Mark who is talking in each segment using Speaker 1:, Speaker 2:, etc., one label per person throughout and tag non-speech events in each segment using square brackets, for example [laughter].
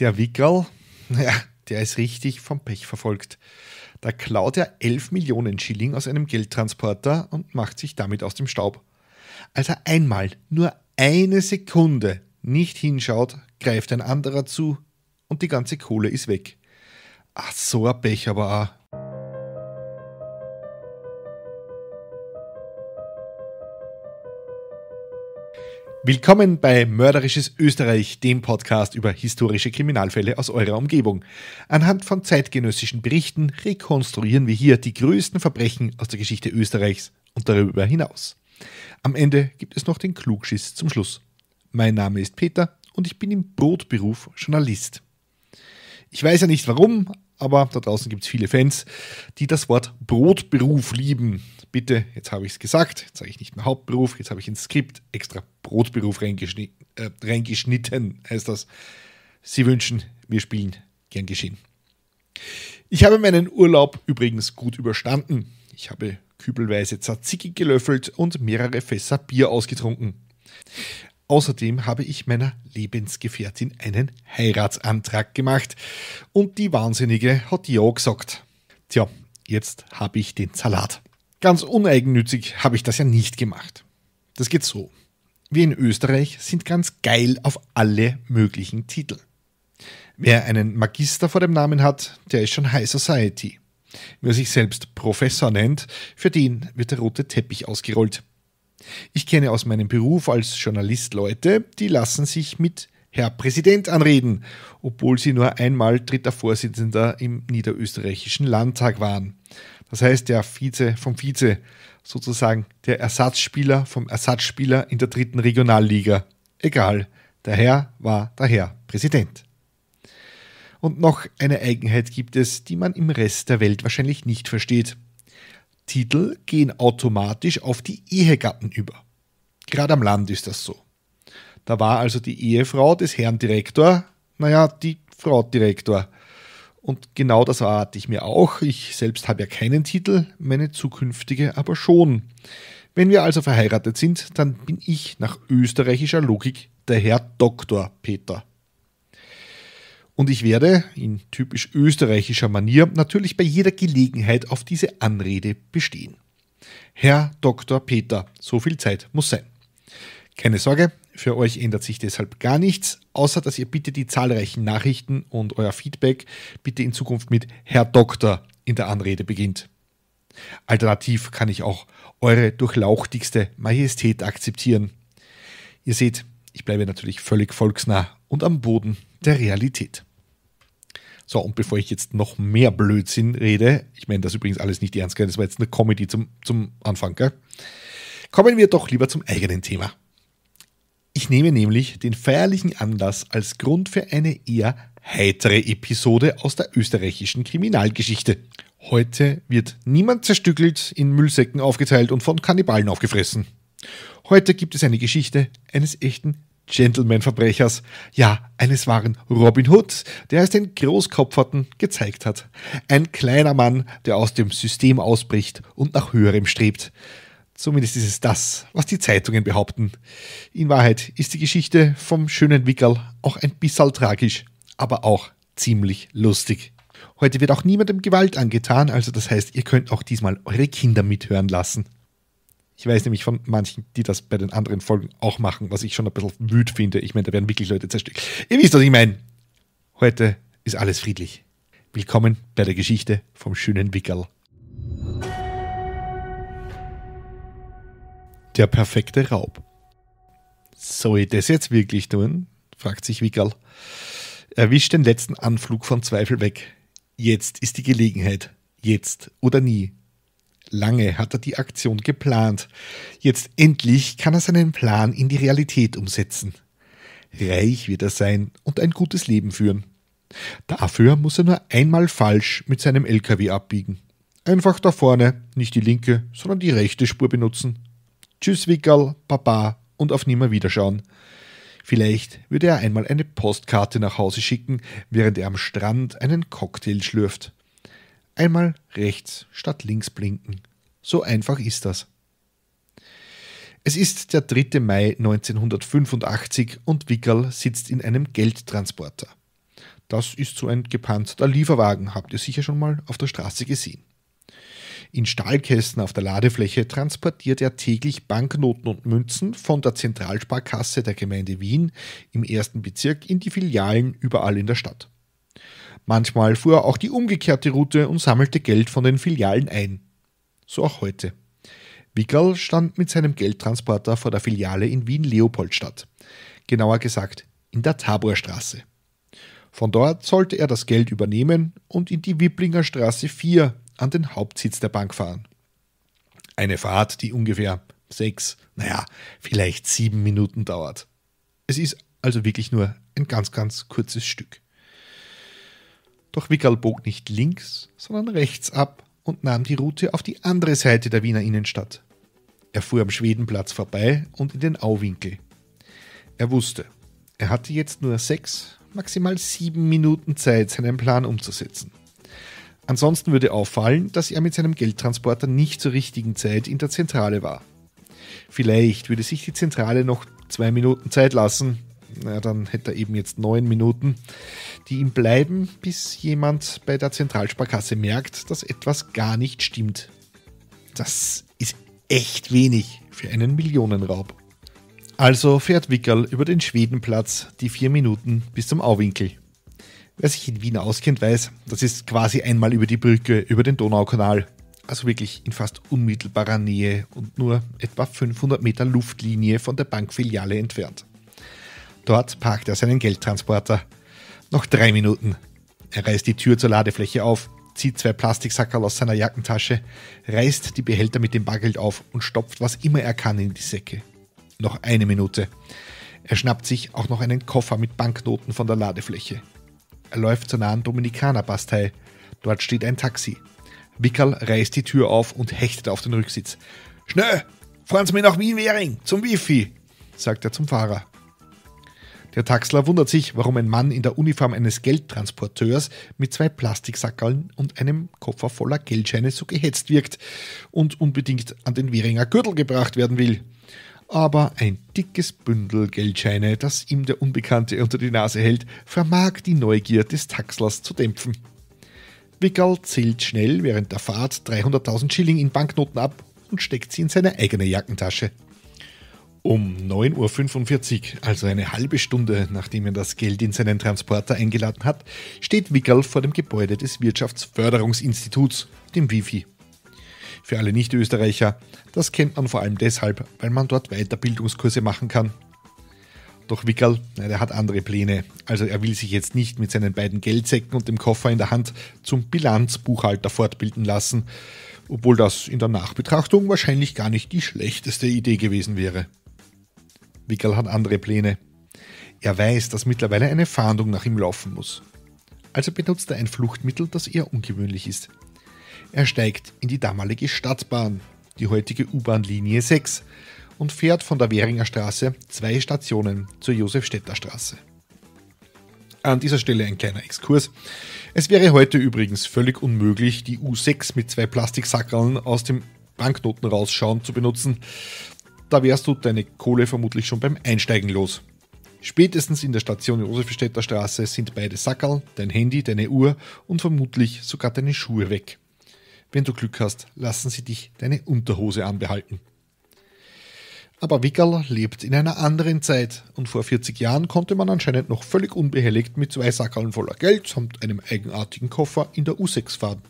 Speaker 1: Der Wickerl, [laughs] ja, der ist richtig vom Pech verfolgt. Da klaut er 11 Millionen Schilling aus einem Geldtransporter und macht sich damit aus dem Staub. Als er einmal, nur eine Sekunde, nicht hinschaut, greift ein anderer zu und die ganze Kohle ist weg. Ach, so ein Pech aber auch. Willkommen bei Mörderisches Österreich, dem Podcast über historische Kriminalfälle aus eurer Umgebung. Anhand von zeitgenössischen Berichten rekonstruieren wir hier die größten Verbrechen aus der Geschichte Österreichs und darüber hinaus. Am Ende gibt es noch den Klugschiss zum Schluss. Mein Name ist Peter und ich bin im Brotberuf Journalist. Ich weiß ja nicht warum, aber da draußen gibt es viele Fans, die das Wort Brotberuf lieben bitte, jetzt habe ich es gesagt, jetzt sage ich nicht mehr Hauptberuf, jetzt habe ich ins Skript extra Brotberuf reingeschni äh, reingeschnitten, heißt das. Sie wünschen, wir spielen gern geschehen. Ich habe meinen Urlaub übrigens gut überstanden. Ich habe kübelweise Tzatziki gelöffelt und mehrere Fässer Bier ausgetrunken. Außerdem habe ich meiner Lebensgefährtin einen Heiratsantrag gemacht und die Wahnsinnige hat Ja gesagt. Tja, jetzt habe ich den Salat. Ganz uneigennützig habe ich das ja nicht gemacht. Das geht so. Wir in Österreich sind ganz geil auf alle möglichen Titel. Wer einen Magister vor dem Namen hat, der ist schon High Society. Wer sich selbst Professor nennt, für den wird der rote Teppich ausgerollt. Ich kenne aus meinem Beruf als Journalist Leute, die lassen sich mit Herr Präsident anreden, obwohl sie nur einmal dritter Vorsitzender im niederösterreichischen Landtag waren. Das heißt, der Vize vom Vize, sozusagen der Ersatzspieler vom Ersatzspieler in der dritten Regionalliga. Egal, der Herr war der Herr Präsident. Und noch eine Eigenheit gibt es, die man im Rest der Welt wahrscheinlich nicht versteht. Titel gehen automatisch auf die Ehegatten über. Gerade am Land ist das so. Da war also die Ehefrau des Herrn Direktor, naja, die Frau Direktor. Und genau das erwarte ich mir auch. Ich selbst habe ja keinen Titel, meine zukünftige aber schon. Wenn wir also verheiratet sind, dann bin ich nach österreichischer Logik der Herr Doktor Peter. Und ich werde, in typisch österreichischer Manier, natürlich bei jeder Gelegenheit auf diese Anrede bestehen. Herr Dr. Peter, so viel Zeit muss sein. Keine Sorge, für euch ändert sich deshalb gar nichts, außer dass ihr bitte die zahlreichen Nachrichten und euer Feedback bitte in Zukunft mit Herr Doktor in der Anrede beginnt. Alternativ kann ich auch eure durchlauchtigste Majestät akzeptieren. Ihr seht, ich bleibe natürlich völlig volksnah und am Boden der Realität. So, und bevor ich jetzt noch mehr Blödsinn rede, ich meine das übrigens alles nicht ernst, das war jetzt eine Comedy zum, zum Anfang, gell? kommen wir doch lieber zum eigenen Thema. Ich nehme nämlich den feierlichen Anlass als Grund für eine eher heitere Episode aus der österreichischen Kriminalgeschichte. Heute wird niemand zerstückelt, in Müllsäcken aufgeteilt und von Kannibalen aufgefressen. Heute gibt es eine Geschichte eines echten Gentleman-Verbrechers, ja, eines wahren Robin Hood, der es den Großkopferten gezeigt hat. Ein kleiner Mann, der aus dem System ausbricht und nach Höherem strebt. Zumindest ist es das, was die Zeitungen behaupten. In Wahrheit ist die Geschichte vom schönen Wickerl auch ein bisschen tragisch, aber auch ziemlich lustig. Heute wird auch niemandem Gewalt angetan, also das heißt, ihr könnt auch diesmal eure Kinder mithören lassen. Ich weiß nämlich von manchen, die das bei den anderen Folgen auch machen, was ich schon ein bisschen wüt finde. Ich meine, da werden wirklich Leute zerstört. Ihr wisst, was ich meine. Heute ist alles friedlich. Willkommen bei der Geschichte vom schönen Wickerl. Der perfekte Raub. Soll ich das jetzt wirklich tun? fragt sich Wickerl. Erwischt den letzten Anflug von Zweifel weg. Jetzt ist die Gelegenheit. Jetzt oder nie. Lange hat er die Aktion geplant. Jetzt endlich kann er seinen Plan in die Realität umsetzen. Reich wird er sein und ein gutes Leben führen. Dafür muss er nur einmal falsch mit seinem LKW abbiegen. Einfach da vorne, nicht die linke, sondern die rechte Spur benutzen. Tschüss Wickerl, Papa und auf Nimmerwiederschauen. Vielleicht würde er einmal eine Postkarte nach Hause schicken, während er am Strand einen Cocktail schlürft. Einmal rechts statt links blinken. So einfach ist das. Es ist der 3. Mai 1985 und Wickerl sitzt in einem Geldtransporter. Das ist so ein gepanzerter Lieferwagen, habt ihr sicher schon mal auf der Straße gesehen. In Stahlkästen auf der Ladefläche transportiert er täglich Banknoten und Münzen von der Zentralsparkasse der Gemeinde Wien im ersten Bezirk in die Filialen überall in der Stadt. Manchmal fuhr er auch die umgekehrte Route und sammelte Geld von den Filialen ein. So auch heute. Wickerl stand mit seinem Geldtransporter vor der Filiale in Wien-Leopoldstadt. Genauer gesagt in der Taborstraße. Von dort sollte er das Geld übernehmen und in die Wiblinger Straße 4 an den Hauptsitz der Bank fahren. Eine Fahrt, die ungefähr sechs, naja, vielleicht sieben Minuten dauert. Es ist also wirklich nur ein ganz, ganz kurzes Stück. Doch Wickerl bog nicht links, sondern rechts ab und nahm die Route auf die andere Seite der Wiener Innenstadt. Er fuhr am Schwedenplatz vorbei und in den Auwinkel. Er wusste, er hatte jetzt nur sechs, maximal sieben Minuten Zeit, seinen Plan umzusetzen. Ansonsten würde auffallen, dass er mit seinem Geldtransporter nicht zur richtigen Zeit in der Zentrale war. Vielleicht würde sich die Zentrale noch zwei Minuten Zeit lassen. Na, dann hätte er eben jetzt neun Minuten, die ihm bleiben, bis jemand bei der Zentralsparkasse merkt, dass etwas gar nicht stimmt. Das ist echt wenig für einen Millionenraub. Also fährt Wickerl über den Schwedenplatz die vier Minuten bis zum Auwinkel. Wer sich in Wien auskennt, weiß, das ist quasi einmal über die Brücke, über den Donaukanal. Also wirklich in fast unmittelbarer Nähe und nur etwa 500 Meter Luftlinie von der Bankfiliale entfernt. Dort parkt er seinen Geldtransporter. Noch drei Minuten. Er reißt die Tür zur Ladefläche auf, zieht zwei Plastiksackerl aus seiner Jackentasche, reißt die Behälter mit dem Bargeld auf und stopft, was immer er kann, in die Säcke. Noch eine Minute. Er schnappt sich auch noch einen Koffer mit Banknoten von der Ladefläche. Er läuft zur nahen Dominikanerbastei. Dort steht ein Taxi. Wickerl reißt die Tür auf und hechtet auf den Rücksitz. Schnell, fahren Sie mir nach Wien-Währing, zum Wifi, sagt er zum Fahrer. Der Taxler wundert sich, warum ein Mann in der Uniform eines Geldtransporteurs mit zwei Plastiksackerln und einem Koffer voller Geldscheine so gehetzt wirkt und unbedingt an den Währinger Gürtel gebracht werden will aber ein dickes Bündel Geldscheine, das ihm der Unbekannte unter die Nase hält, vermag die Neugier des Taxlers zu dämpfen. Wickerl zählt schnell während der Fahrt 300.000 Schilling in Banknoten ab und steckt sie in seine eigene Jackentasche. Um 9.45 Uhr, also eine halbe Stunde nachdem er das Geld in seinen Transporter eingeladen hat, steht Wickerl vor dem Gebäude des Wirtschaftsförderungsinstituts, dem WIFI. Für alle Nicht-Österreicher, das kennt man vor allem deshalb, weil man dort Weiterbildungskurse machen kann. Doch Wickerl, der hat andere Pläne. Also er will sich jetzt nicht mit seinen beiden Geldsäcken und dem Koffer in der Hand zum Bilanzbuchhalter fortbilden lassen, obwohl das in der Nachbetrachtung wahrscheinlich gar nicht die schlechteste Idee gewesen wäre. Wickerl hat andere Pläne. Er weiß, dass mittlerweile eine Fahndung nach ihm laufen muss. Also benutzt er ein Fluchtmittel, das eher ungewöhnlich ist. Er steigt in die damalige Stadtbahn, die heutige U-Bahn-Linie 6, und fährt von der Währinger Straße zwei Stationen zur Josefstädter Straße. An dieser Stelle ein kleiner Exkurs. Es wäre heute übrigens völlig unmöglich, die U6 mit zwei Plastiksackerln aus dem Banknoten rausschauen zu benutzen. Da wärst du deine Kohle vermutlich schon beim Einsteigen los. Spätestens in der Station Josefstädter Straße sind beide Sackerl, dein Handy, deine Uhr und vermutlich sogar deine Schuhe weg. Wenn du Glück hast, lassen sie dich deine Unterhose anbehalten. Aber Wickerl lebt in einer anderen Zeit und vor 40 Jahren konnte man anscheinend noch völlig unbehelligt mit zwei Sackerln voller Geld samt einem eigenartigen Koffer in der U6 fahren.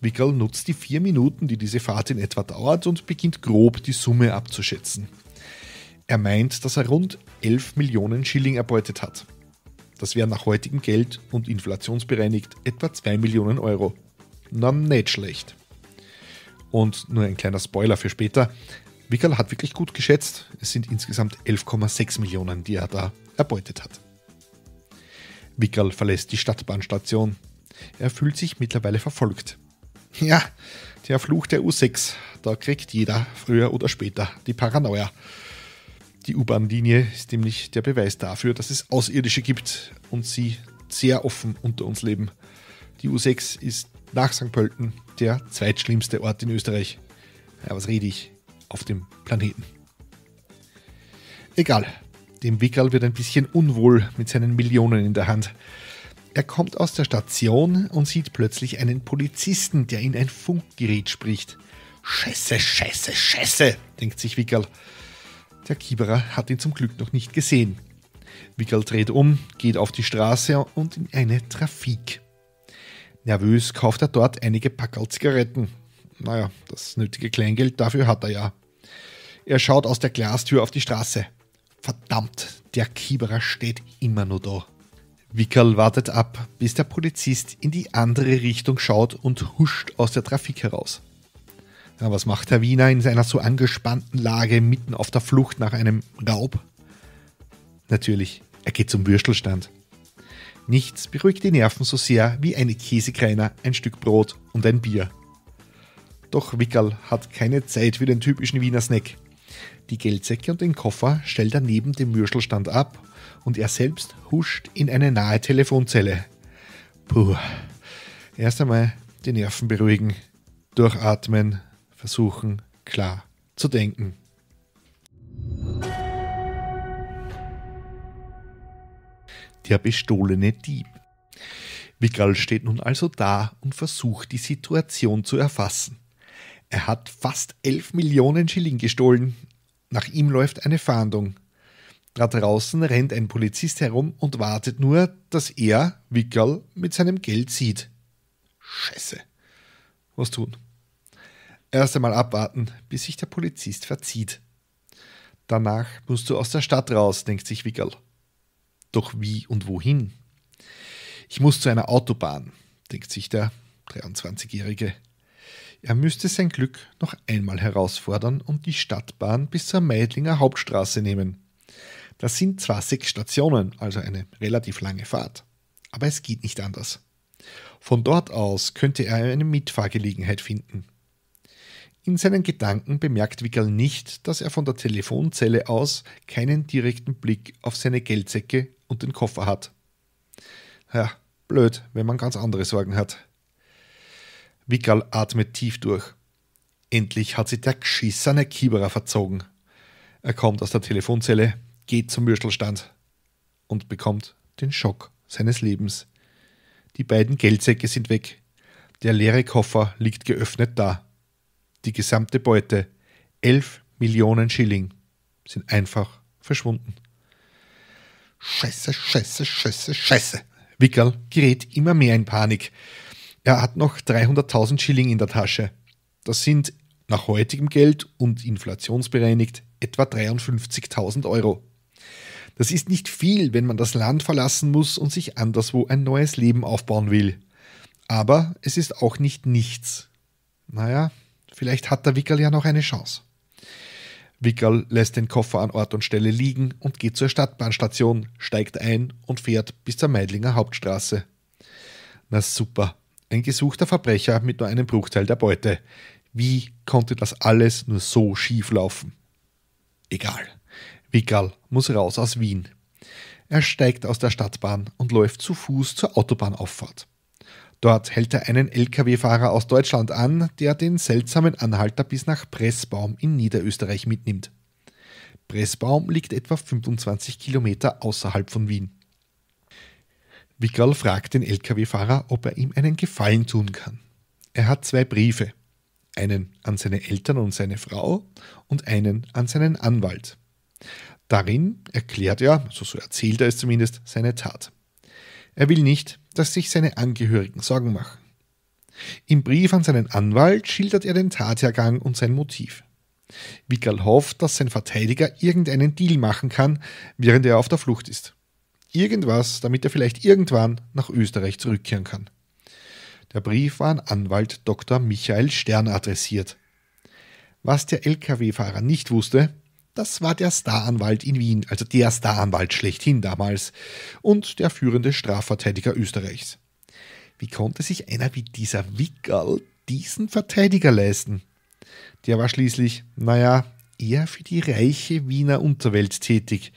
Speaker 1: Wickerl nutzt die vier Minuten, die diese Fahrt in etwa dauert und beginnt grob die Summe abzuschätzen. Er meint, dass er rund 11 Millionen Schilling erbeutet hat. Das wären nach heutigem Geld und inflationsbereinigt etwa 2 Millionen Euro. Na, nicht schlecht. Und nur ein kleiner Spoiler für später. Wickerl hat wirklich gut geschätzt. Es sind insgesamt 11,6 Millionen, die er da erbeutet hat. Wickerl verlässt die Stadtbahnstation. Er fühlt sich mittlerweile verfolgt. Ja, der Fluch der U6. Da kriegt jeder früher oder später die Paranoia. Die U-Bahn-Linie ist nämlich der Beweis dafür, dass es Außerirdische gibt und sie sehr offen unter uns leben. Die U6 ist nach St. Pölten der zweitschlimmste Ort in Österreich. Ja, was rede ich? Auf dem Planeten. Egal, dem Wickerl wird ein bisschen unwohl mit seinen Millionen in der Hand. Er kommt aus der Station und sieht plötzlich einen Polizisten, der in ein Funkgerät spricht. Scheiße, scheiße, scheiße, denkt sich Wickerl. Der Kieberer hat ihn zum Glück noch nicht gesehen. Wickel dreht um, geht auf die Straße und in eine Trafik. Nervös kauft er dort einige Packerl Zigaretten. Naja, das nötige Kleingeld dafür hat er ja. Er schaut aus der Glastür auf die Straße. Verdammt, der Kieberer steht immer nur da. Wickerl wartet ab, bis der Polizist in die andere Richtung schaut und huscht aus der Trafik heraus. Ja, was macht Herr Wiener in seiner so angespannten Lage mitten auf der Flucht nach einem Raub? Natürlich, er geht zum Würstelstand. Nichts beruhigt die Nerven so sehr wie eine Käsekreiner, ein Stück Brot und ein Bier. Doch Wickerl hat keine Zeit für den typischen Wiener Snack. Die Geldsäcke und den Koffer stellt er neben dem Würstelstand ab und er selbst huscht in eine nahe Telefonzelle. Puh. Erst einmal die Nerven beruhigen, durchatmen versuchen, klar zu denken. Der bestohlene Dieb. Wickerl steht nun also da und versucht, die Situation zu erfassen. Er hat fast 11 Millionen Schilling gestohlen. Nach ihm läuft eine Fahndung. Da draußen rennt ein Polizist herum und wartet nur, dass er, Wickerl, mit seinem Geld sieht. Scheiße. Was tun? Erst einmal abwarten, bis sich der Polizist verzieht. Danach musst du aus der Stadt raus, denkt sich Wickerl. Doch wie und wohin? Ich muss zu einer Autobahn, denkt sich der 23-Jährige. Er müsste sein Glück noch einmal herausfordern und die Stadtbahn bis zur Meidlinger Hauptstraße nehmen. Das sind zwar sechs Stationen, also eine relativ lange Fahrt, aber es geht nicht anders. Von dort aus könnte er eine Mitfahrgelegenheit finden. In seinen Gedanken bemerkt Wickel nicht, dass er von der Telefonzelle aus keinen direkten Blick auf seine Geldsäcke und den Koffer hat. Ja, blöd, wenn man ganz andere Sorgen hat. Wickerl atmet tief durch. Endlich hat sich der geschissene Kieberer verzogen. Er kommt aus der Telefonzelle, geht zum Würstelstand und bekommt den Schock seines Lebens. Die beiden Geldsäcke sind weg. Der leere Koffer liegt geöffnet da. Die gesamte Beute, 11 Millionen Schilling, sind einfach verschwunden. Scheiße, scheiße, scheiße, scheiße. Wickerl gerät immer mehr in Panik. Er hat noch 300.000 Schilling in der Tasche. Das sind nach heutigem Geld und inflationsbereinigt etwa 53.000 Euro. Das ist nicht viel, wenn man das Land verlassen muss und sich anderswo ein neues Leben aufbauen will. Aber es ist auch nicht nichts. Naja, Vielleicht hat der Wickel ja noch eine Chance. Wickerl lässt den Koffer an Ort und Stelle liegen und geht zur Stadtbahnstation, steigt ein und fährt bis zur Meidlinger Hauptstraße. Na super, ein gesuchter Verbrecher mit nur einem Bruchteil der Beute. Wie konnte das alles nur so schief laufen? Egal. Wickerl muss raus aus Wien. Er steigt aus der Stadtbahn und läuft zu Fuß zur Autobahnauffahrt. Dort hält er einen Lkw-Fahrer aus Deutschland an, der den seltsamen Anhalter bis nach Pressbaum in Niederösterreich mitnimmt. Pressbaum liegt etwa 25 Kilometer außerhalb von Wien. Wickerl fragt den Lkw-Fahrer, ob er ihm einen Gefallen tun kann. Er hat zwei Briefe, einen an seine Eltern und seine Frau und einen an seinen Anwalt. Darin erklärt er, so, so erzählt er es zumindest, seine Tat. Er will nicht, dass sich seine Angehörigen Sorgen machen. Im Brief an seinen Anwalt schildert er den Tathergang und sein Motiv. Wickerl hofft, dass sein Verteidiger irgendeinen Deal machen kann, während er auf der Flucht ist. Irgendwas, damit er vielleicht irgendwann nach Österreich zurückkehren kann. Der Brief war an Anwalt Dr. Michael Stern adressiert. Was der Lkw-Fahrer nicht wusste, das war der Staranwalt in Wien, also der Staranwalt schlechthin damals und der führende Strafverteidiger Österreichs. Wie konnte sich einer wie dieser Wickerl diesen Verteidiger leisten? Der war schließlich, naja, eher für die reiche Wiener Unterwelt tätig.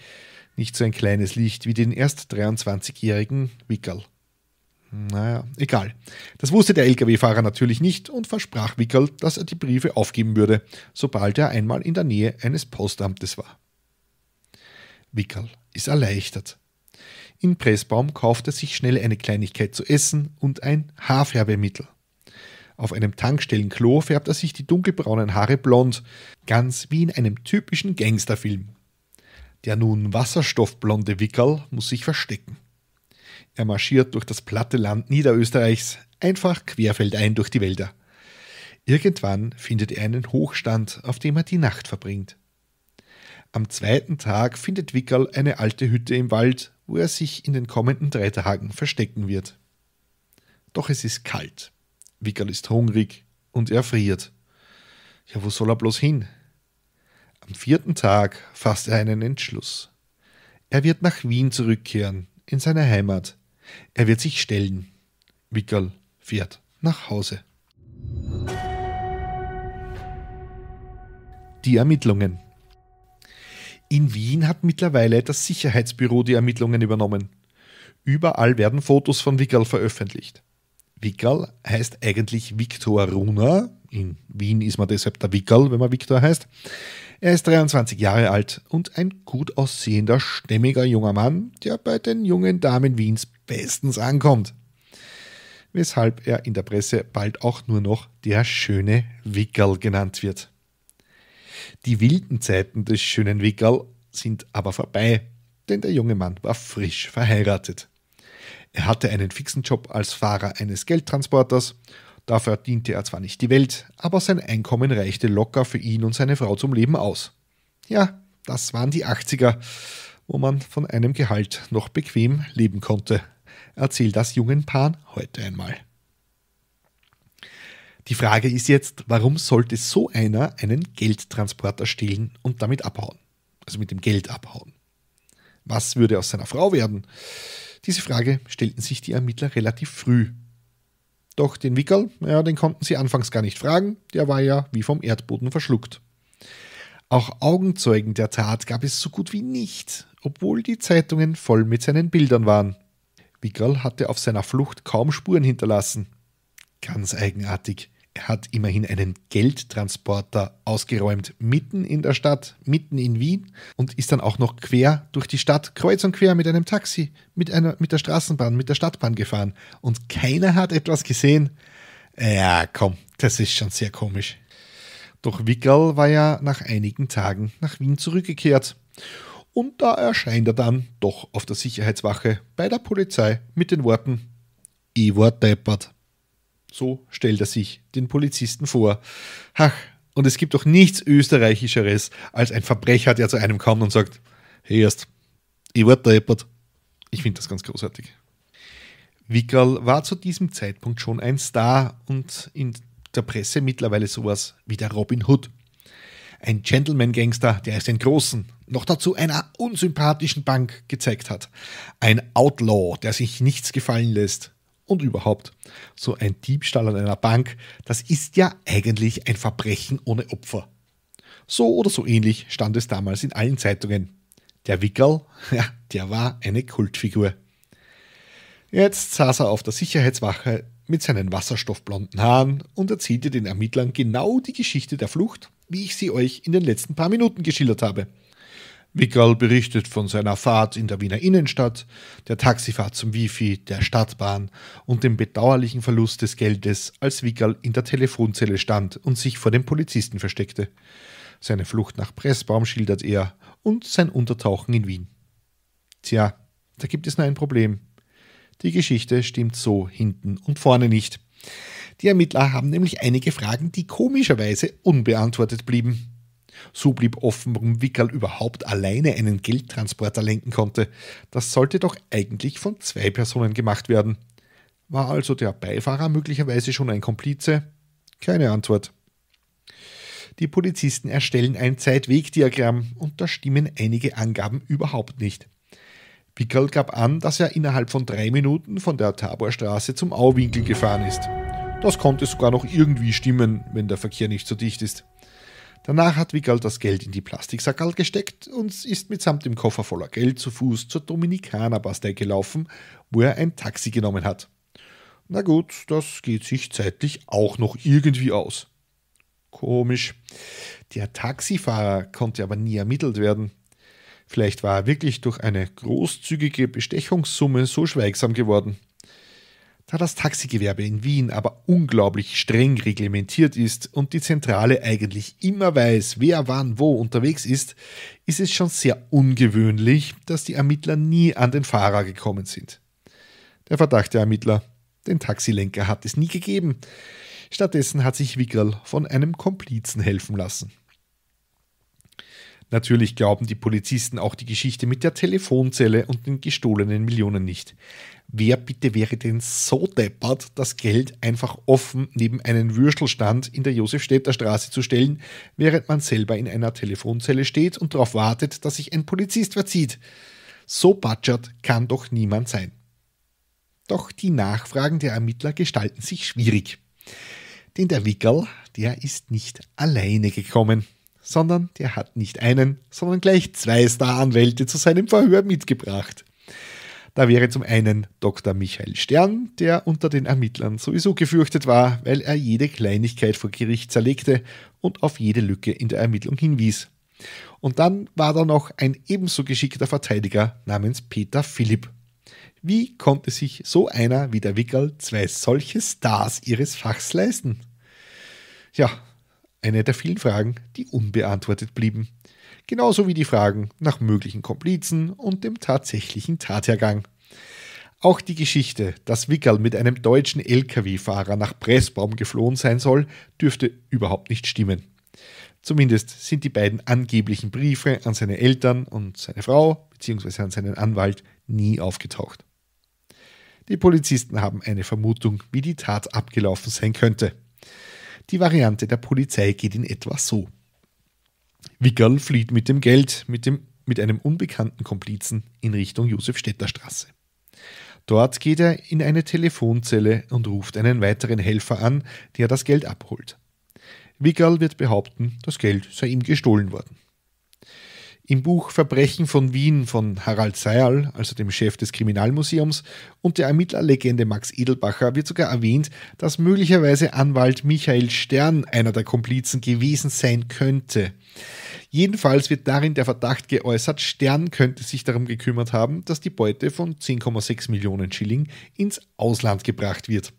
Speaker 1: Nicht so ein kleines Licht wie den erst 23-jährigen Wickerl. Naja, egal. Das wusste der Lkw-Fahrer natürlich nicht und versprach Wickerl, dass er die Briefe aufgeben würde, sobald er einmal in der Nähe eines Postamtes war. Wickerl ist erleichtert. In Pressbaum kauft er sich schnell eine Kleinigkeit zu essen und ein Haarfärbemittel. Auf einem Tankstellenklo färbt er sich die dunkelbraunen Haare blond, ganz wie in einem typischen Gangsterfilm. Der nun wasserstoffblonde Wickerl muss sich verstecken. Er marschiert durch das platte Land Niederösterreichs, einfach querfeldein durch die Wälder. Irgendwann findet er einen Hochstand, auf dem er die Nacht verbringt. Am zweiten Tag findet Wickerl eine alte Hütte im Wald, wo er sich in den kommenden drei Tagen verstecken wird. Doch es ist kalt. Wickerl ist hungrig und er friert. Ja, wo soll er bloß hin? Am vierten Tag fasst er einen Entschluss. Er wird nach Wien zurückkehren, in seine Heimat, er wird sich stellen. Wickerl fährt nach Hause. Die Ermittlungen. In Wien hat mittlerweile das Sicherheitsbüro die Ermittlungen übernommen. Überall werden Fotos von Wickerl veröffentlicht. Wickerl heißt eigentlich Viktor Runer, in Wien ist man deshalb der Wickerl, wenn man Viktor heißt. Er ist 23 Jahre alt und ein gut aussehender, stämmiger junger Mann, der bei den jungen Damen Wiens bestens ankommt. Weshalb er in der Presse bald auch nur noch der schöne Wickerl genannt wird. Die wilden Zeiten des schönen Wickerl sind aber vorbei, denn der junge Mann war frisch verheiratet. Er hatte einen fixen Job als Fahrer eines Geldtransporters Dafür diente er zwar nicht die Welt, aber sein Einkommen reichte locker für ihn und seine Frau zum Leben aus. Ja, das waren die 80er, wo man von einem Gehalt noch bequem leben konnte. Erzähl das jungen Paar heute einmal. Die Frage ist jetzt, warum sollte so einer einen Geldtransporter stehlen und damit abhauen? Also mit dem Geld abhauen. Was würde aus seiner Frau werden? Diese Frage stellten sich die Ermittler relativ früh doch den Wickerl, ja, den konnten sie anfangs gar nicht fragen, der war ja wie vom Erdboden verschluckt. Auch Augenzeugen der Tat gab es so gut wie nicht, obwohl die Zeitungen voll mit seinen Bildern waren. Wickerl hatte auf seiner Flucht kaum Spuren hinterlassen. Ganz eigenartig hat immerhin einen Geldtransporter ausgeräumt mitten in der Stadt, mitten in Wien und ist dann auch noch quer durch die Stadt, kreuz und quer mit einem Taxi, mit, einer, mit der Straßenbahn, mit der Stadtbahn gefahren und keiner hat etwas gesehen. Ja, komm, das ist schon sehr komisch. Doch Wickerl war ja nach einigen Tagen nach Wien zurückgekehrt. Und da erscheint er dann doch auf der Sicherheitswache bei der Polizei mit den Worten: Ich war deppert. So stellt er sich den Polizisten vor. Ach, und es gibt doch nichts Österreichischeres, als ein Verbrecher, der zu einem kommt und sagt, hey erst, ich werde der Eppert. Ich finde das ganz großartig. Wickerl war zu diesem Zeitpunkt schon ein Star und in der Presse mittlerweile sowas wie der Robin Hood. Ein Gentleman-Gangster, der es den großen, noch dazu einer unsympathischen Bank gezeigt hat. Ein Outlaw, der sich nichts gefallen lässt, und überhaupt. So ein Diebstahl an einer Bank, das ist ja eigentlich ein Verbrechen ohne Opfer. So oder so ähnlich stand es damals in allen Zeitungen. Der Wickerl, [laughs] ja, der war eine Kultfigur. Jetzt saß er auf der Sicherheitswache mit seinen wasserstoffblonden Haaren und erzählte den Ermittlern genau die Geschichte der Flucht, wie ich sie euch in den letzten paar Minuten geschildert habe. Wickerl berichtet von seiner Fahrt in der Wiener Innenstadt, der Taxifahrt zum Wifi, der Stadtbahn und dem bedauerlichen Verlust des Geldes, als Wickerl in der Telefonzelle stand und sich vor den Polizisten versteckte. Seine Flucht nach Pressbaum schildert er und sein Untertauchen in Wien. Tja, da gibt es nur ein Problem. Die Geschichte stimmt so hinten und vorne nicht. Die Ermittler haben nämlich einige Fragen, die komischerweise unbeantwortet blieben. So blieb offen, warum Wickerl überhaupt alleine einen Geldtransporter lenken konnte. Das sollte doch eigentlich von zwei Personen gemacht werden. War also der Beifahrer möglicherweise schon ein Komplize? Keine Antwort. Die Polizisten erstellen ein Zeitwegdiagramm und da stimmen einige Angaben überhaupt nicht. Wickerl gab an, dass er innerhalb von drei Minuten von der Taborstraße zum Auwinkel gefahren ist. Das konnte sogar noch irgendwie stimmen, wenn der Verkehr nicht so dicht ist. Danach hat Wickerl das Geld in die Plastiksackerl gesteckt und ist mitsamt dem Koffer voller Geld zu Fuß zur Dominikanerbastei gelaufen, wo er ein Taxi genommen hat. Na gut, das geht sich zeitlich auch noch irgendwie aus. Komisch. Der Taxifahrer konnte aber nie ermittelt werden. Vielleicht war er wirklich durch eine großzügige Bestechungssumme so schweigsam geworden. Da das Taxigewerbe in Wien aber unglaublich streng reglementiert ist und die Zentrale eigentlich immer weiß, wer wann wo unterwegs ist, ist es schon sehr ungewöhnlich, dass die Ermittler nie an den Fahrer gekommen sind. Der Verdacht der Ermittler, den Taxilenker hat es nie gegeben. Stattdessen hat sich Wickerl von einem Komplizen helfen lassen. Natürlich glauben die Polizisten auch die Geschichte mit der Telefonzelle und den gestohlenen Millionen nicht. Wer bitte wäre denn so deppert, das Geld einfach offen neben einen Würstelstand in der Josefstädter Straße zu stellen, während man selber in einer Telefonzelle steht und darauf wartet, dass sich ein Polizist verzieht? So batschert kann doch niemand sein. Doch die Nachfragen der Ermittler gestalten sich schwierig. Denn der Wickerl, der ist nicht alleine gekommen sondern der hat nicht einen, sondern gleich zwei Staranwälte zu seinem Verhör mitgebracht. Da wäre zum einen Dr. Michael Stern, der unter den Ermittlern sowieso gefürchtet war, weil er jede Kleinigkeit vor Gericht zerlegte und auf jede Lücke in der Ermittlung hinwies. Und dann war da noch ein ebenso geschickter Verteidiger namens Peter Philipp. Wie konnte sich so einer wie der Wickel zwei solche Stars ihres Fachs leisten? Ja, eine der vielen Fragen, die unbeantwortet blieben genauso wie die Fragen nach möglichen Komplizen und dem tatsächlichen Tathergang. Auch die Geschichte, dass Wickerl mit einem deutschen Lkw-Fahrer nach Pressbaum geflohen sein soll, dürfte überhaupt nicht stimmen. Zumindest sind die beiden angeblichen Briefe an seine Eltern und seine Frau bzw. an seinen Anwalt nie aufgetaucht. Die Polizisten haben eine Vermutung, wie die Tat abgelaufen sein könnte. Die Variante der Polizei geht in etwa so. Wickerl flieht mit dem Geld, mit, dem, mit einem unbekannten Komplizen in Richtung Josefstädter Straße. Dort geht er in eine Telefonzelle und ruft einen weiteren Helfer an, der das Geld abholt. Wickerl wird behaupten, das Geld sei ihm gestohlen worden. Im Buch Verbrechen von Wien von Harald Seyerl, also dem Chef des Kriminalmuseums, und der Ermittlerlegende Max Edelbacher wird sogar erwähnt, dass möglicherweise Anwalt Michael Stern einer der Komplizen gewesen sein könnte. Jedenfalls wird darin der Verdacht geäußert, Stern könnte sich darum gekümmert haben, dass die Beute von 10,6 Millionen Schilling ins Ausland gebracht wird,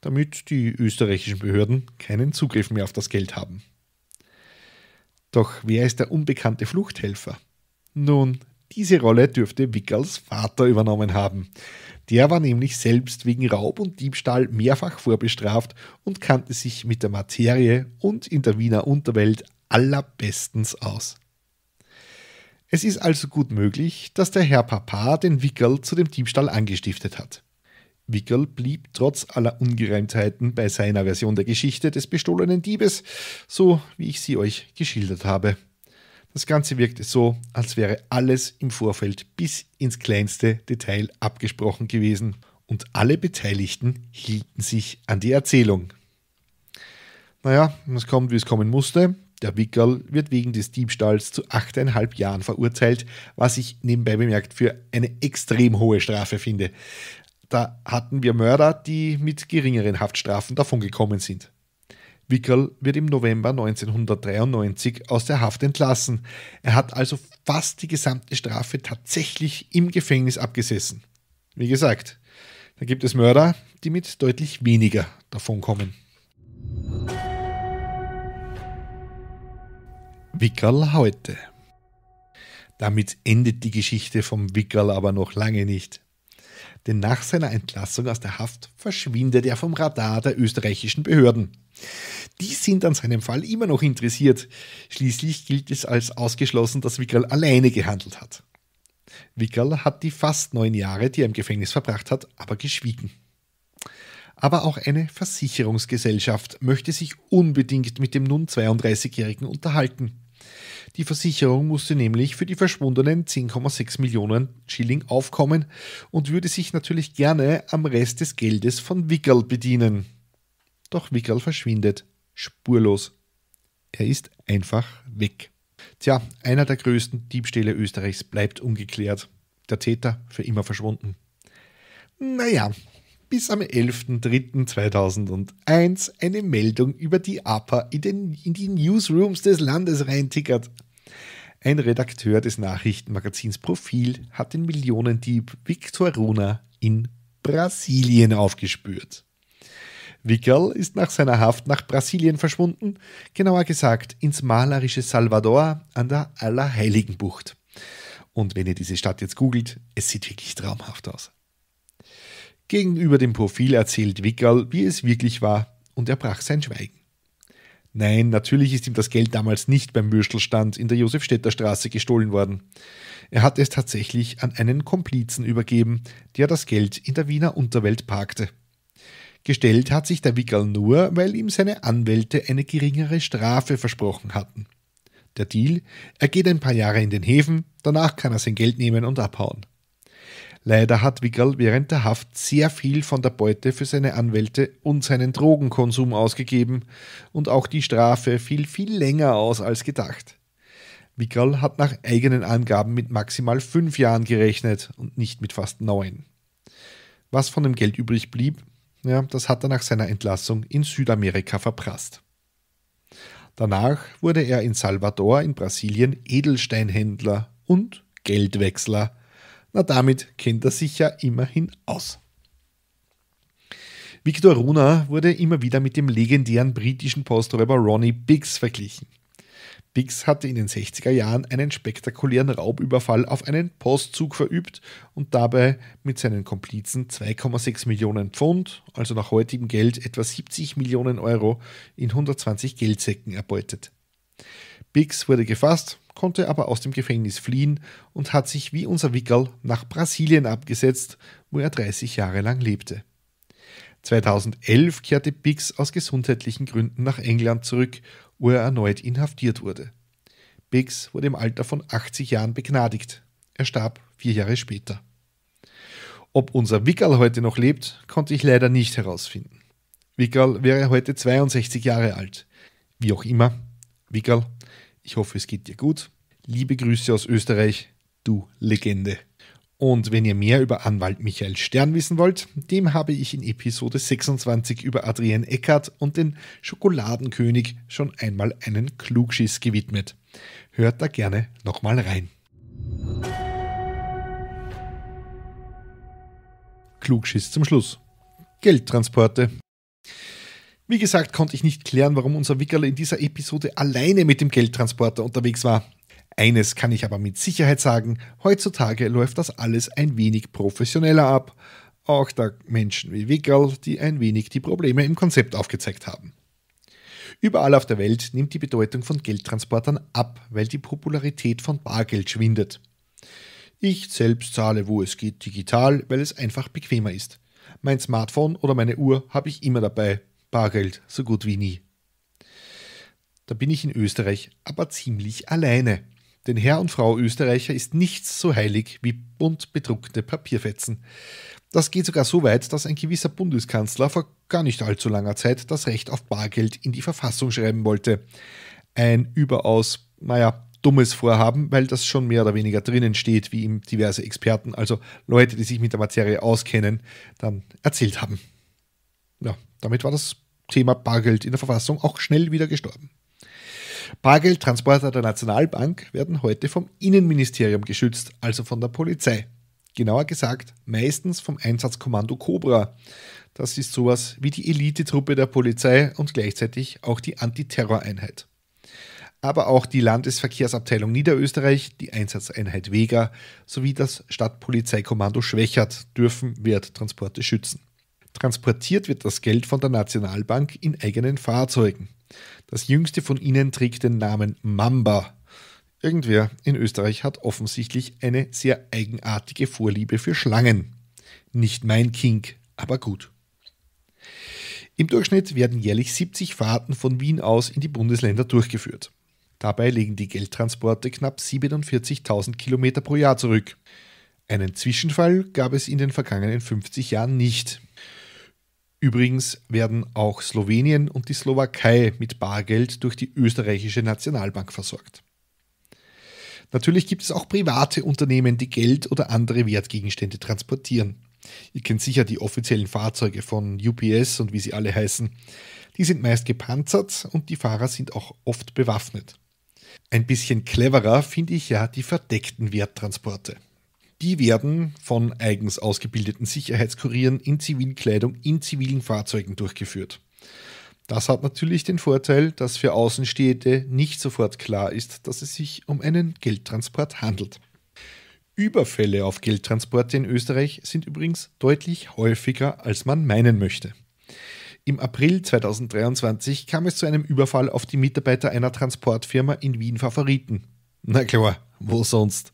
Speaker 1: damit die österreichischen Behörden keinen Zugriff mehr auf das Geld haben. Doch wer ist der unbekannte Fluchthelfer? Nun, diese Rolle dürfte Wickels Vater übernommen haben. Der war nämlich selbst wegen Raub und Diebstahl mehrfach vorbestraft und kannte sich mit der Materie und in der Wiener Unterwelt allerbestens aus. Es ist also gut möglich, dass der Herr Papa den Wickel zu dem Diebstahl angestiftet hat. Wickel blieb trotz aller Ungereimtheiten bei seiner Version der Geschichte des bestohlenen Diebes, so wie ich sie euch geschildert habe. Das Ganze wirkte so, als wäre alles im Vorfeld bis ins kleinste Detail abgesprochen gewesen und alle Beteiligten hielten sich an die Erzählung. Naja, es kommt, wie es kommen musste. Der Wickerl wird wegen des Diebstahls zu 8,5 Jahren verurteilt, was ich nebenbei bemerkt für eine extrem hohe Strafe finde da hatten wir Mörder, die mit geringeren Haftstrafen davongekommen sind. Wickerl wird im November 1993 aus der Haft entlassen. Er hat also fast die gesamte Strafe tatsächlich im Gefängnis abgesessen. Wie gesagt, da gibt es Mörder, die mit deutlich weniger davonkommen. Wickerl heute. Damit endet die Geschichte vom Wickerl aber noch lange nicht denn nach seiner Entlassung aus der Haft verschwindet er vom Radar der österreichischen Behörden. Die sind an seinem Fall immer noch interessiert. Schließlich gilt es als ausgeschlossen, dass Wickerl alleine gehandelt hat. Wickerl hat die fast neun Jahre, die er im Gefängnis verbracht hat, aber geschwiegen. Aber auch eine Versicherungsgesellschaft möchte sich unbedingt mit dem nun 32-Jährigen unterhalten. Die Versicherung musste nämlich für die verschwundenen 10,6 Millionen Schilling aufkommen und würde sich natürlich gerne am Rest des Geldes von Wickerl bedienen. Doch Wickerl verschwindet spurlos. Er ist einfach weg. Tja, einer der größten Diebstähle Österreichs bleibt ungeklärt. Der Täter für immer verschwunden. Naja, bis am 11.03.2001 eine Meldung über die APA in, den, in die Newsrooms des Landes reintickert. Ein Redakteur des Nachrichtenmagazins Profil hat den Millionendieb Victor Runa in Brasilien aufgespürt. Wickerl ist nach seiner Haft nach Brasilien verschwunden, genauer gesagt ins malerische Salvador an der Allerheiligenbucht. Und wenn ihr diese Stadt jetzt googelt, es sieht wirklich traumhaft aus. Gegenüber dem Profil erzählt Wickerl, wie es wirklich war, und er brach sein Schweigen. Nein, natürlich ist ihm das Geld damals nicht beim Würstelstand in der Josefstädter Straße gestohlen worden. Er hat es tatsächlich an einen Komplizen übergeben, der das Geld in der Wiener Unterwelt parkte. Gestellt hat sich der Wickerl nur, weil ihm seine Anwälte eine geringere Strafe versprochen hatten. Der Deal, er geht ein paar Jahre in den Häfen, danach kann er sein Geld nehmen und abhauen. Leider hat Wickerl während der Haft sehr viel von der Beute für seine Anwälte und seinen Drogenkonsum ausgegeben und auch die Strafe fiel viel länger aus als gedacht. Wickerl hat nach eigenen Angaben mit maximal fünf Jahren gerechnet und nicht mit fast neun. Was von dem Geld übrig blieb, ja, das hat er nach seiner Entlassung in Südamerika verprasst. Danach wurde er in Salvador in Brasilien Edelsteinhändler und Geldwechsler na, damit kennt er sich ja immerhin aus. Victor Runa wurde immer wieder mit dem legendären britischen Posträuber Ronnie Biggs verglichen. Biggs hatte in den 60er Jahren einen spektakulären Raubüberfall auf einen Postzug verübt und dabei mit seinen Komplizen 2,6 Millionen Pfund, also nach heutigem Geld etwa 70 Millionen Euro, in 120 Geldsäcken erbeutet. Biggs wurde gefasst, konnte aber aus dem Gefängnis fliehen und hat sich wie unser Wickerl nach Brasilien abgesetzt, wo er 30 Jahre lang lebte. 2011 kehrte Biggs aus gesundheitlichen Gründen nach England zurück, wo er erneut inhaftiert wurde. Biggs wurde im Alter von 80 Jahren begnadigt. Er starb vier Jahre später. Ob unser Wickerl heute noch lebt, konnte ich leider nicht herausfinden. Wickerl wäre heute 62 Jahre alt. Wie auch immer, Wickerl, ich hoffe, es geht dir gut. Liebe Grüße aus Österreich, du Legende. Und wenn ihr mehr über Anwalt Michael Stern wissen wollt, dem habe ich in Episode 26 über Adrienne Eckert und den Schokoladenkönig schon einmal einen Klugschiss gewidmet. Hört da gerne nochmal rein. Klugschiss zum Schluss. Geldtransporte. Wie gesagt, konnte ich nicht klären, warum unser Wickerl in dieser Episode alleine mit dem Geldtransporter unterwegs war. Eines kann ich aber mit Sicherheit sagen, heutzutage läuft das alles ein wenig professioneller ab. Auch da Menschen wie Wickerl, die ein wenig die Probleme im Konzept aufgezeigt haben. Überall auf der Welt nimmt die Bedeutung von Geldtransportern ab, weil die Popularität von Bargeld schwindet. Ich selbst zahle, wo es geht, digital, weil es einfach bequemer ist. Mein Smartphone oder meine Uhr habe ich immer dabei, Bargeld so gut wie nie. Da bin ich in Österreich aber ziemlich alleine. Denn Herr und Frau Österreicher ist nichts so heilig wie bunt bedruckte Papierfetzen. Das geht sogar so weit, dass ein gewisser Bundeskanzler vor gar nicht allzu langer Zeit das Recht auf Bargeld in die Verfassung schreiben wollte. Ein überaus, naja, dummes Vorhaben, weil das schon mehr oder weniger drinnen steht, wie ihm diverse Experten, also Leute, die sich mit der Materie auskennen, dann erzählt haben. Ja, damit war das Thema Bargeld in der Verfassung auch schnell wieder gestorben. Bargeldtransporter der Nationalbank werden heute vom Innenministerium geschützt, also von der Polizei. Genauer gesagt, meistens vom Einsatzkommando Cobra. Das ist sowas wie die Elitetruppe der Polizei und gleichzeitig auch die Antiterroreinheit. Aber auch die Landesverkehrsabteilung Niederösterreich, die Einsatzeinheit Vega sowie das Stadtpolizeikommando Schwächert dürfen Werttransporte schützen transportiert wird das Geld von der Nationalbank in eigenen Fahrzeugen. Das jüngste von ihnen trägt den Namen Mamba. Irgendwer in Österreich hat offensichtlich eine sehr eigenartige Vorliebe für Schlangen. Nicht mein King, aber gut. Im Durchschnitt werden jährlich 70 Fahrten von Wien aus in die Bundesländer durchgeführt. Dabei legen die Geldtransporte knapp 47.000 Kilometer pro Jahr zurück. Einen Zwischenfall gab es in den vergangenen 50 Jahren nicht. Übrigens werden auch Slowenien und die Slowakei mit Bargeld durch die österreichische Nationalbank versorgt. Natürlich gibt es auch private Unternehmen, die Geld oder andere Wertgegenstände transportieren. Ihr kennt sicher die offiziellen Fahrzeuge von UPS und wie sie alle heißen. Die sind meist gepanzert und die Fahrer sind auch oft bewaffnet. Ein bisschen cleverer finde ich ja die verdeckten Werttransporte. Die werden von eigens ausgebildeten Sicherheitskurieren in Zivilkleidung in zivilen Fahrzeugen durchgeführt. Das hat natürlich den Vorteil, dass für Außenstehende nicht sofort klar ist, dass es sich um einen Geldtransport handelt. Überfälle auf Geldtransporte in Österreich sind übrigens deutlich häufiger, als man meinen möchte. Im April 2023 kam es zu einem Überfall auf die Mitarbeiter einer Transportfirma in Wien Favoriten. Na klar, wo sonst?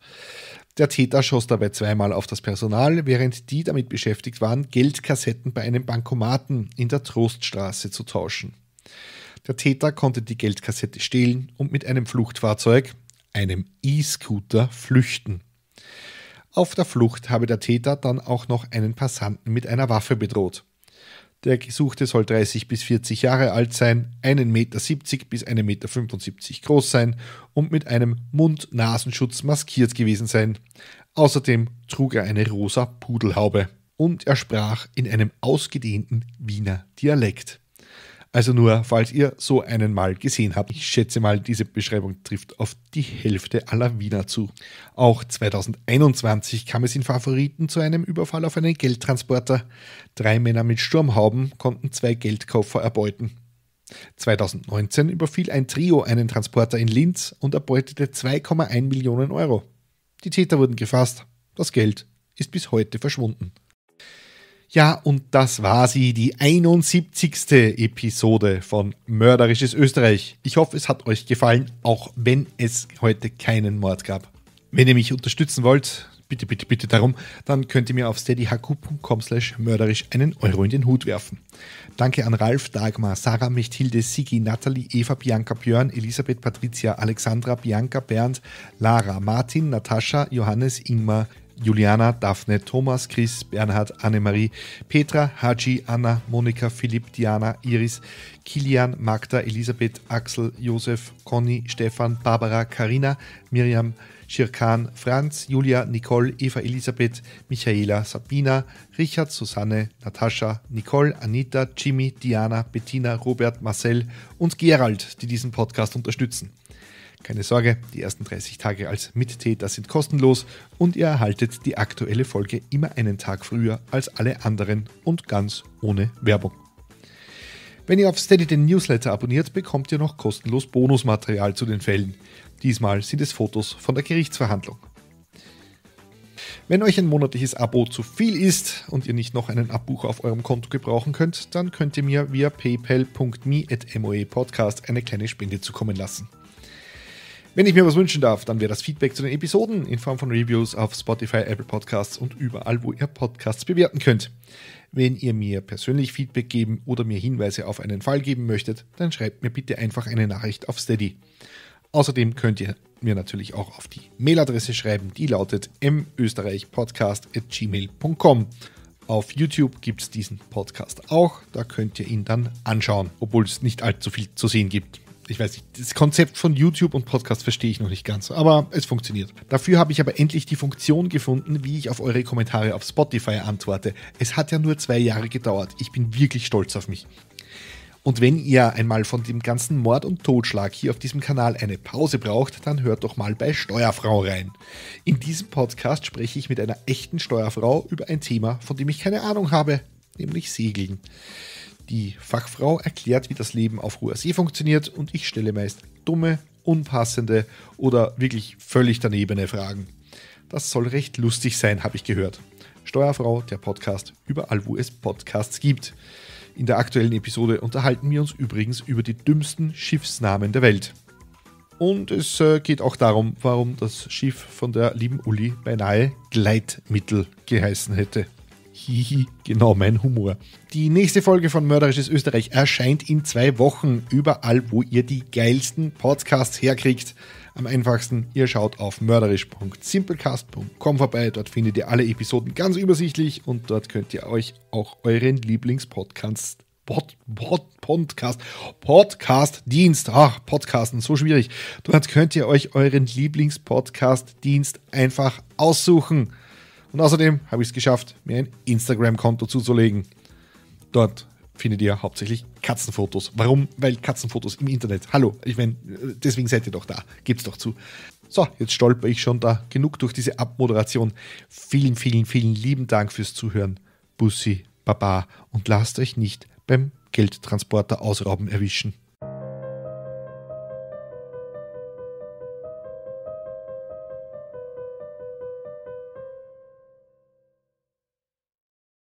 Speaker 1: Der Täter schoss dabei zweimal auf das Personal, während die damit beschäftigt waren, Geldkassetten bei einem Bankomaten in der Troststraße zu tauschen. Der Täter konnte die Geldkassette stehlen und mit einem Fluchtfahrzeug, einem E-Scooter, flüchten. Auf der Flucht habe der Täter dann auch noch einen Passanten mit einer Waffe bedroht. Der Gesuchte soll 30 bis 40 Jahre alt sein, 1,70 Meter bis 1,75 Meter groß sein und mit einem Mund-Nasenschutz maskiert gewesen sein. Außerdem trug er eine rosa Pudelhaube und er sprach in einem ausgedehnten Wiener Dialekt. Also nur, falls ihr so einen mal gesehen habt. Ich schätze mal, diese Beschreibung trifft auf die Hälfte aller Wiener zu. Auch 2021 kam es in Favoriten zu einem Überfall auf einen Geldtransporter. Drei Männer mit Sturmhauben konnten zwei Geldkoffer erbeuten. 2019 überfiel ein Trio einen Transporter in Linz und erbeutete 2,1 Millionen Euro. Die Täter wurden gefasst. Das Geld ist bis heute verschwunden. Ja, und das war sie, die 71. Episode von Mörderisches Österreich. Ich hoffe, es hat euch gefallen, auch wenn es heute keinen Mord gab. Wenn ihr mich unterstützen wollt, bitte, bitte, bitte darum, dann könnt ihr mir auf steadyhq.com slash mörderisch einen Euro in den Hut werfen. Danke an Ralf, Dagmar, Sarah, Mechthilde, Sigi, Nathalie, Eva, Bianca, Björn, Elisabeth, Patricia, Alexandra, Bianca, Bernd, Lara, Martin, Natascha, Johannes, Ingmar, Juliana, Daphne, Thomas, Chris, Bernhard, Annemarie, Petra, Haji, Anna, Monika, Philipp, Diana, Iris, Kilian, Magda, Elisabeth, Axel, Josef, Conny, Stefan, Barbara, Karina, Miriam, Schirkan, Franz, Julia, Nicole, Eva Elisabeth, Michaela, Sabina, Richard, Susanne, Natascha, Nicole, Anita, Jimmy, Diana, Bettina, Robert, Marcel und Gerald, die diesen Podcast unterstützen. Keine Sorge, die ersten 30 Tage als Mittäter sind kostenlos und ihr erhaltet die aktuelle Folge immer einen Tag früher als alle anderen und ganz ohne Werbung. Wenn ihr auf Steady den Newsletter abonniert, bekommt ihr noch kostenlos Bonusmaterial zu den Fällen. Diesmal sind es Fotos von der Gerichtsverhandlung. Wenn euch ein monatliches Abo zu viel ist und ihr nicht noch einen Abbuch auf eurem Konto gebrauchen könnt, dann könnt ihr mir via paypal.me@moe-podcast eine kleine Spende zukommen lassen. Wenn ich mir was wünschen darf, dann wäre das Feedback zu den Episoden in Form von Reviews auf Spotify, Apple Podcasts und überall, wo ihr Podcasts bewerten könnt. Wenn ihr mir persönlich Feedback geben oder mir Hinweise auf einen Fall geben möchtet, dann schreibt mir bitte einfach eine Nachricht auf Steady. Außerdem könnt ihr mir natürlich auch auf die Mailadresse schreiben, die lautet mösterreichpodcast.gmail.com. Auf YouTube gibt es diesen Podcast auch, da könnt ihr ihn dann anschauen, obwohl es nicht allzu viel zu sehen gibt ich weiß nicht, das Konzept von YouTube und Podcast verstehe ich noch nicht ganz, aber es funktioniert. Dafür habe ich aber endlich die Funktion gefunden, wie ich auf eure Kommentare auf Spotify antworte. Es hat ja nur zwei Jahre gedauert. Ich bin wirklich stolz auf mich. Und wenn ihr einmal von dem ganzen Mord und Totschlag hier auf diesem Kanal eine Pause braucht, dann hört doch mal bei Steuerfrau rein. In diesem Podcast spreche ich mit einer echten Steuerfrau über ein Thema, von dem ich keine Ahnung habe, nämlich Segeln. Die Fachfrau erklärt, wie das Leben auf hoher See funktioniert und ich stelle meist dumme, unpassende oder wirklich völlig danebene Fragen. Das soll recht lustig sein, habe ich gehört. Steuerfrau, der Podcast überall, wo es Podcasts gibt. In der aktuellen Episode unterhalten wir uns übrigens über die dümmsten Schiffsnamen der Welt. Und es äh, geht auch darum, warum das Schiff von der lieben Uli beinahe Gleitmittel geheißen hätte. Hihi, genau mein Humor. Die nächste Folge von Mörderisches Österreich erscheint in zwei Wochen überall, wo ihr die geilsten Podcasts herkriegt. Am einfachsten, ihr schaut auf mörderisch.simplecast.com vorbei. Dort findet ihr alle Episoden ganz übersichtlich und dort könnt ihr euch auch euren Lieblingspodcast Pod, Pod, Podcast, Podcast-Dienst. Ach, Podcasten, so schwierig. Dort könnt ihr euch euren Lieblingspodcast-Dienst einfach aussuchen. Und außerdem habe ich es geschafft, mir ein Instagram-Konto zuzulegen. Dort findet ihr hauptsächlich Katzenfotos. Warum? Weil Katzenfotos im Internet. Hallo, ich meine, deswegen seid ihr doch da. Gebt's doch zu. So, jetzt stolper ich schon da genug durch diese Abmoderation. Vielen, vielen, vielen lieben Dank fürs Zuhören. Bussi, Baba und lasst euch nicht beim Geldtransporter ausrauben erwischen.